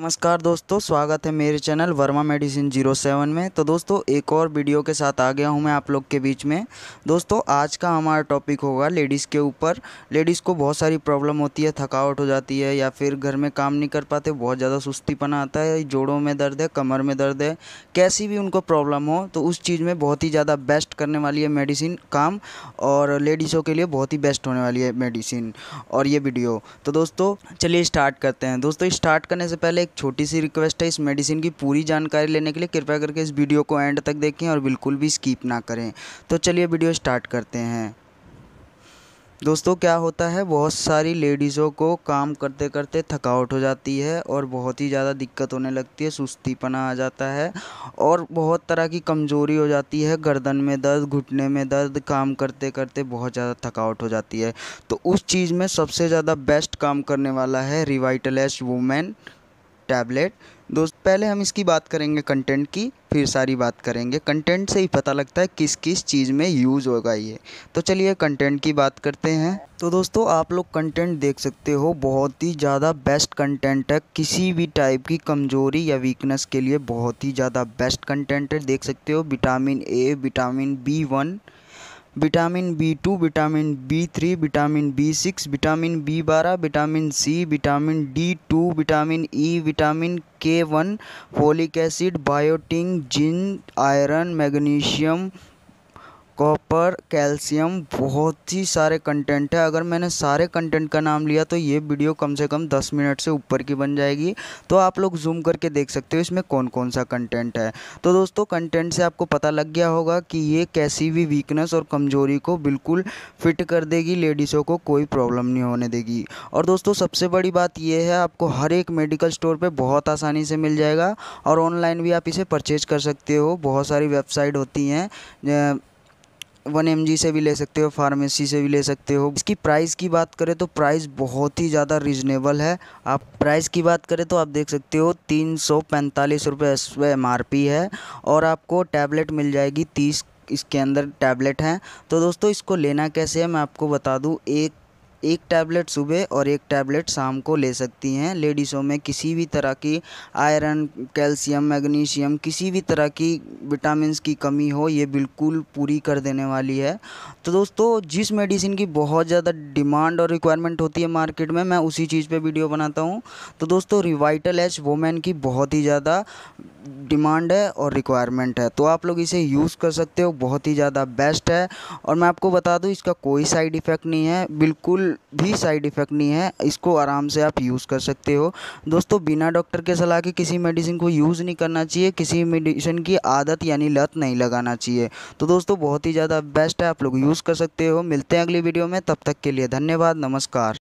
नमस्कार दोस्तों स्वागत है मेरे channel Verma medicine zero seven में तो दोस्तों एक और वीडियो के साथ आ गया हूं मैं आप लोग के बीच में दोस्तों आज का हमारा टॉपिक होगा लेडीज़ के ऊपर लेडीज़ को बहुत सारी प्रॉब्लम होती है थकावट हो जाती है या फिर घर में काम नहीं कर पाते बहुत ज़्यादा सुस्तीपना आता है जोड़ों में दर्द है कमर में दर्द है कैसी भी उनको प्रॉब्लम हो तो उस चीज़ में बहुत ही ज़्यादा बेस्ट करने वाली है मेडिसिन काम और लेडीज़ों के लिए बहुत ही बेस्ट होने वाली है मेडिसिन और ये वीडियो तो दोस्तों चलिए स्टार्ट करते हैं दोस्तों स्टार्ट करने से पहले एक छोटी सी रिक्वेस्ट है इस मेडिसिन की पूरी जानकारी लेने के लिए कृपया करके इस वीडियो को एंड तक देखें और बिल्कुल भी स्कीप ना करें तो चलिए वीडियो स्टार्ट करते हैं दोस्तों क्या होता है बहुत सारी लेडीज़ों को काम करते करते थकावट हो जाती है और बहुत ही ज़्यादा दिक्कत होने लगती है सुस्तीपना आ जाता है और बहुत तरह की कमज़ोरी हो जाती है गर्दन में दर्द घुटने में दर्द काम करते करते बहुत ज़्यादा थकावट हो जाती है तो उस चीज़ में सबसे ज़्यादा बेस्ट काम करने वाला है रिवाइटलेस वूमेन टैबलेट दोस्त पहले हम इसकी बात करेंगे कंटेंट की फिर सारी बात करेंगे कंटेंट से ही पता लगता है किस किस चीज़ में यूज़ होगा ये तो चलिए कंटेंट की बात करते हैं तो दोस्तों आप लोग कंटेंट देख सकते हो बहुत ही ज़्यादा बेस्ट कंटेंट है किसी भी टाइप की कमजोरी या वीकनेस के लिए बहुत ही ज़्यादा बेस्ट कंटेंट है देख सकते हो vitamin A vitamin B one vitamin B two vitamin B three vitamin B six vitamin B बारह vitamin C vitamin D two vitamin E vitamin K one folic acid biotin zinc iron magnesium copper calcium बहुत ही सारे content है अगर मैंने सारे content का नाम लिया तो ये वीडियो कम से कम 10 मिनट से ऊपर की बन जाएगी तो आप लोग जूम करके देख सकते हो इसमें कौन कौन सा कंटेंट है तो दोस्तों कंटेंट से आपको पता लग गया होगा कि ये कैसी भी वीकनेस और कमज़ोरी को बिल्कुल फिट कर देगी लेडीज़ों को कोई प्रॉब्लम नहीं होने देगी और दोस्तों सबसे बड़ी बात यह है आपको हर एक मेडिकल स्टोर पर बहुत आसानी से मिल जाएगा और ऑनलाइन भी आप इसे परचेज कर सकते हो बहुत सारी वेबसाइट होती हैं वन एम से भी ले सकते हो फार्मेसी से भी ले सकते हो इसकी प्राइस की बात करें तो प्राइस बहुत ही ज़्यादा रिजनेबल है आप प्राइस की बात करें तो आप देख सकते हो तीन सौ पैंतालीस रुपये आर एम है और आपको टैबलेट मिल जाएगी तीस इसके अंदर टैबलेट हैं तो दोस्तों इसको लेना कैसे है मैं आपको बता दूँ एक एक टैबलेट सुबह और एक टैबलेट शाम को ले सकती हैं लेडीज़ों में किसी भी तरह की आयरन कैल्शियम मैग्नीशियम किसी भी तरह की विटामिन की कमी हो ये बिल्कुल पूरी कर देने वाली है तो दोस्तों जिस मेडिसिन की बहुत ज़्यादा डिमांड और रिक्वायरमेंट होती है मार्केट में मैं उसी चीज़ पर वीडियो बनाता हूँ तो दोस्तों रिवाइटल एच वोमेन की बहुत ही ज़्यादा डिमांड है और रिक्वायरमेंट है तो आप लोग इसे यूज़ कर सकते हो बहुत ही ज़्यादा बेस्ट है और मैं आपको बता दूँ इसका कोई साइड इफ़ेक्ट नहीं है बिल्कुल भी साइड इफ़ेक्ट नहीं है इसको आराम से आप यूज़ कर सकते हो दोस्तों बिना डॉक्टर के सलाह के किसी मेडिसिन को यूज़ नहीं करना चाहिए किसी मेडिसिन की आदत यानी लत नहीं लगाना चाहिए तो दोस्तों बहुत ही ज़्यादा बेस्ट है आप लोग यूज़ कर सकते हो मिलते हैं अगली वीडियो में तब तक के लिए धन्यवाद नमस्कार